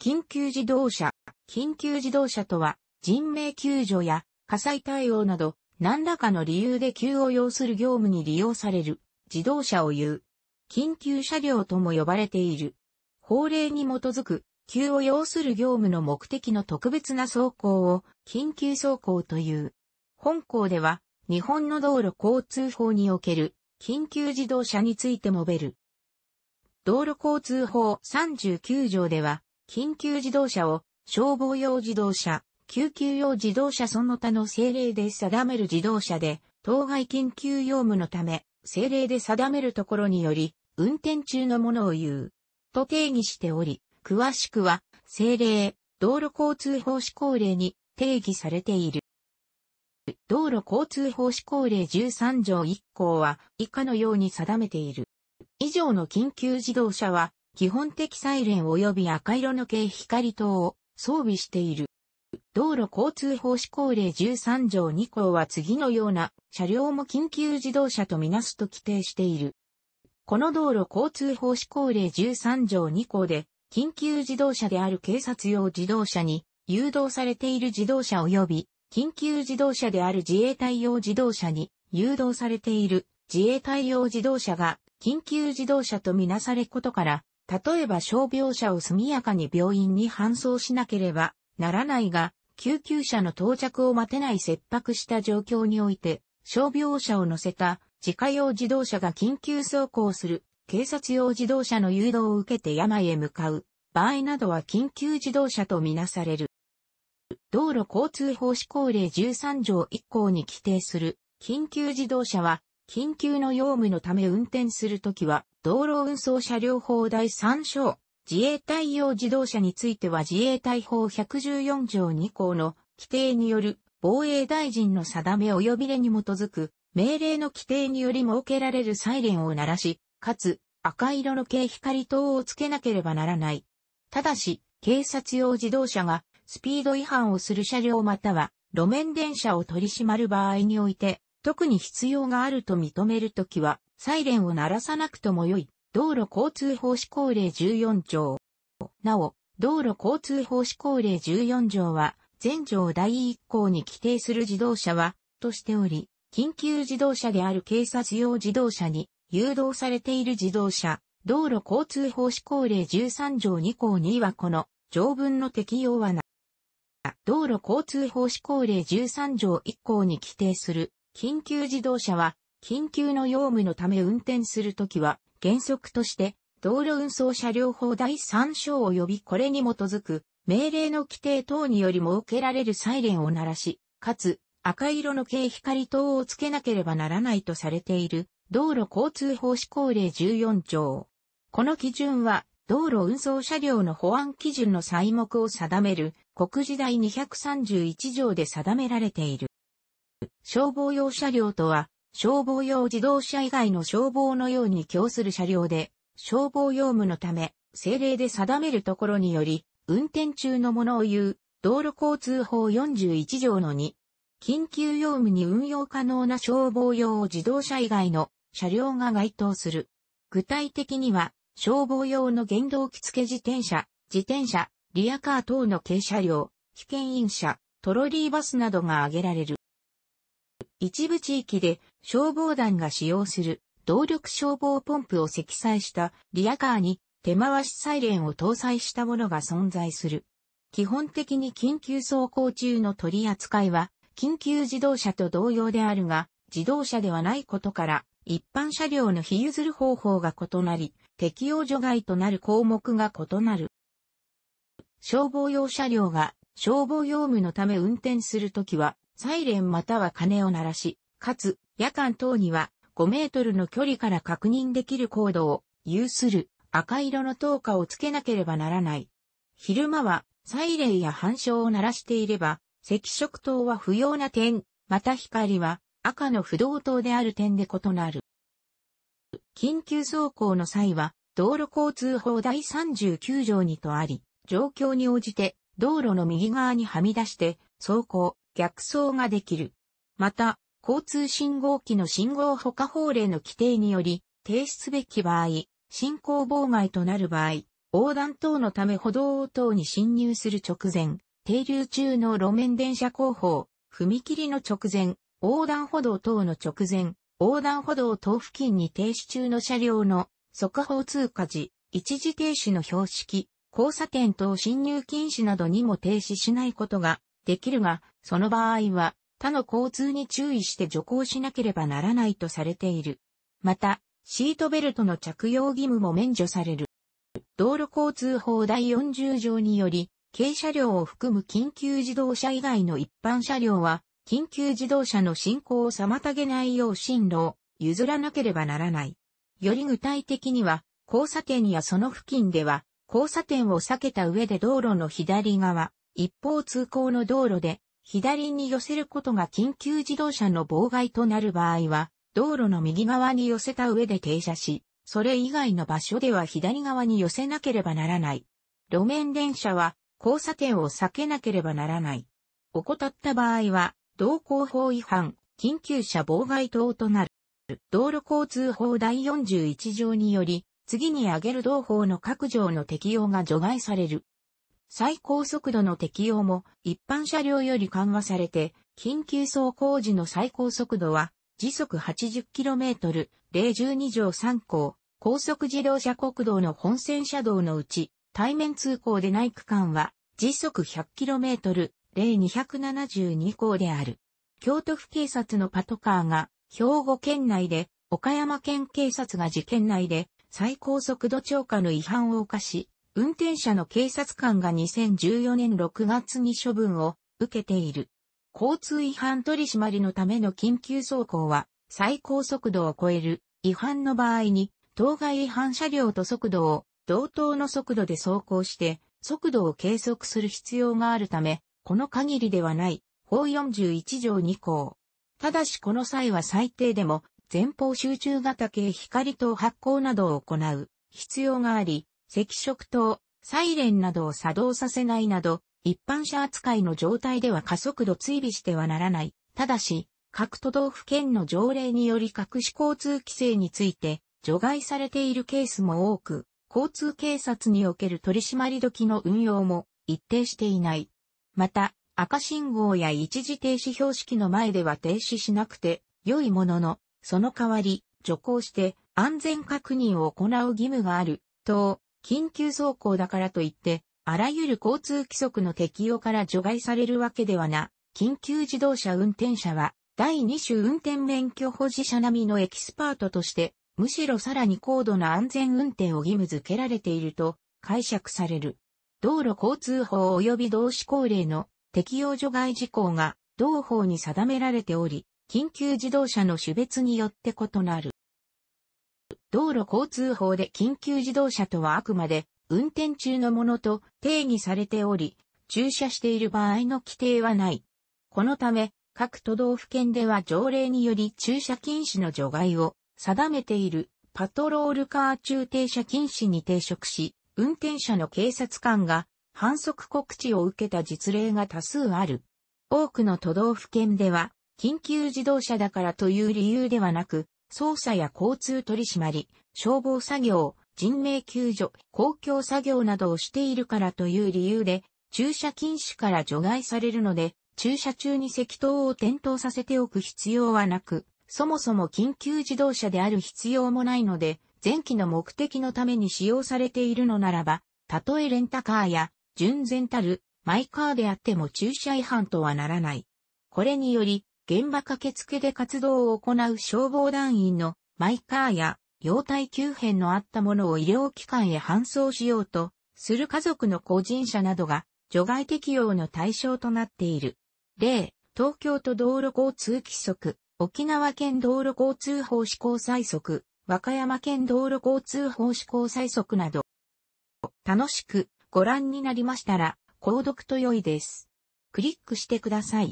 緊急自動車。緊急自動車とは、人命救助や火災対応など、何らかの理由で急を要する業務に利用される自動車を言う。緊急車両とも呼ばれている。法令に基づく、急を要する業務の目的の特別な走行を緊急走行という。本校では、日本の道路交通法における緊急自動車について述べる。道路交通法39条では、緊急自動車を消防用自動車、救急用自動車その他の政令で定める自動車で、当該緊急用務のため、政令で定めるところにより、運転中のものを言う、と定義しており、詳しくは、政令、道路交通法施行令に定義されている。道路交通法施行令13条1項は、以下のように定めている。以上の緊急自動車は、基本的サイレン及び赤色の軽光灯を装備している。道路交通法施行令13条2項は次のような車両も緊急自動車とみなすと規定している。この道路交通法施行令13条2項で、緊急自動車である警察用自動車に誘導されている自動車及び、緊急自動車である自衛隊用自動車に誘導されている自衛隊用自動車が緊急自動車とみなされことから、例えば傷病者を速やかに病院に搬送しなければならないが、救急車の到着を待てない切迫した状況において、傷病者を乗せた自家用自動車が緊急走行する警察用自動車の誘導を受けて山へ向かう場合などは緊急自動車とみなされる。道路交通法施行令13条1項に規定する緊急自動車は緊急の用務のため運転するときは、道路運送車両法第3章、自衛隊用自動車については自衛隊法114条2項の規定による防衛大臣の定め及びれに基づく命令の規定により設けられるサイレンを鳴らし、かつ赤色の軽光灯をつけなければならない。ただし、警察用自動車がスピード違反をする車両または路面電車を取り締まる場合において、特に必要があると認めるときは、サイレンを鳴らさなくともよい、道路交通法施行令14条。なお、道路交通法施行令14条は、全条第1項に規定する自動車は、としており、緊急自動車である警察用自動車に誘導されている自動車、道路交通法施行令13条2項にはこの条文の適用はな。道路交通法施行令13条1項に規定する緊急自動車は、緊急の用務のため運転するときは、原則として、道路運送車両法第3章及びこれに基づく、命令の規定等により設けられるサイレンを鳴らし、かつ、赤色の軽光灯をつけなければならないとされている、道路交通法施行令14条。この基準は、道路運送車両の保安基準の細目を定める、国時代231条で定められている。消防用車両とは、消防用自動車以外の消防のように供する車両で、消防用務のため、政令で定めるところにより、運転中のものを言う、道路交通法41条の2、緊急用務に運用可能な消防用自動車以外の車両が該当する。具体的には、消防用の原動機付自転車、自転車、リアカー等の軽車両、危険員車、トロリーバスなどが挙げられる。一部地域で消防団が使用する動力消防ポンプを積載したリアカーに手回しサイレンを搭載したものが存在する。基本的に緊急走行中の取り扱いは緊急自動車と同様であるが自動車ではないことから一般車両の非譲る方法が異なり適用除外となる項目が異なる。消防用車両が消防用務のため運転するときはサイレンまたは鐘を鳴らし、かつ、夜間等には5メートルの距離から確認できる高度を有する赤色の灯火をつけなければならない。昼間はサイレンや反照を鳴らしていれば、赤色灯は不要な点、また光は赤の不動灯である点で異なる。緊急走行の際は、道路交通法第39条にとあり、状況に応じて道路の右側にはみ出して走行、逆走ができる。また、交通信号機の信号補過法令の規定により、停止すべき場合、進行妨害となる場合、横断等のため歩道等に進入する直前、停留中の路面電車後方、踏切の直前、横断歩道等の直前、横断歩道等付近に停止中の車両の速報通過時、一時停止の標識、交差点等進入禁止などにも停止しないことができるが、その場合は、他の交通に注意して徐行しなければならないとされている。また、シートベルトの着用義務も免除される。道路交通法第40条により、軽車両を含む緊急自動車以外の一般車両は、緊急自動車の進行を妨げないよう進路を譲らなければならない。より具体的には、交差点やその付近では、交差点を避けた上で道路の左側、一方通行の道路で、左に寄せることが緊急自動車の妨害となる場合は、道路の右側に寄せた上で停車し、それ以外の場所では左側に寄せなければならない。路面電車は交差点を避けなければならない。怠った場合は、道交法違反、緊急車妨害等となる。道路交通法第41条により、次に挙げる同法の各条の適用が除外される。最高速度の適用も一般車両より緩和されて、緊急走行時の最高速度は時速 80km、0 12条3項、高速自動車国道の本線車道のうち、対面通行でない区間は時速 100km、0 272項である。京都府警察のパトカーが兵庫県内で、岡山県警察が事件内で最高速度超過の違反を犯し、運転者の警察官が2014年6月に処分を受けている。交通違反取締りのための緊急走行は、最高速度を超える違反の場合に、当該違反車両と速度を同等の速度で走行して、速度を計測する必要があるため、この限りではない、法41条2項。ただしこの際は最低でも、前方集中型系光灯発光などを行う必要があり、赤色灯、サイレンなどを作動させないなど、一般車扱いの状態では加速度追尾してはならない。ただし、各都道府県の条例により各種交通規制について除外されているケースも多く、交通警察における取り締まり時の運用も一定していない。また、赤信号や一時停止標識の前では停止しなくて良いものの、その代わり、徐行して安全確認を行う義務がある、等、緊急走行だからといって、あらゆる交通規則の適用から除外されるわけではな、緊急自動車運転者は、第2種運転免許保持者並みのエキスパートとして、むしろさらに高度な安全運転を義務付けられていると解釈される。道路交通法及び同志高齢の適用除外事項が同法に定められており、緊急自動車の種別によって異なる。道路交通法で緊急自動車とはあくまで運転中のものと定義されており、駐車している場合の規定はない。このため、各都道府県では条例により駐車禁止の除外を定めているパトロールカー駐停車禁止に抵触し、運転者の警察官が反則告知を受けた実例が多数ある。多くの都道府県では、緊急自動車だからという理由ではなく、捜査や交通取締り、消防作業、人命救助、公共作業などをしているからという理由で、駐車禁止から除外されるので、駐車中に石灯を点灯させておく必要はなく、そもそも緊急自動車である必要もないので、前期の目的のために使用されているのならば、たとえレンタカーや、純然たる、マイカーであっても駐車違反とはならない。これにより、現場駆けつけで活動を行う消防団員のマイカーや容体急変のあったものを医療機関へ搬送しようとする家族の個人者などが除外適用の対象となっている。例、東京都道路交通規則、沖縄県道路交通法施行催促、和歌山県道路交通法施行催促など、楽しくご覧になりましたら、購読と良いです。クリックしてください。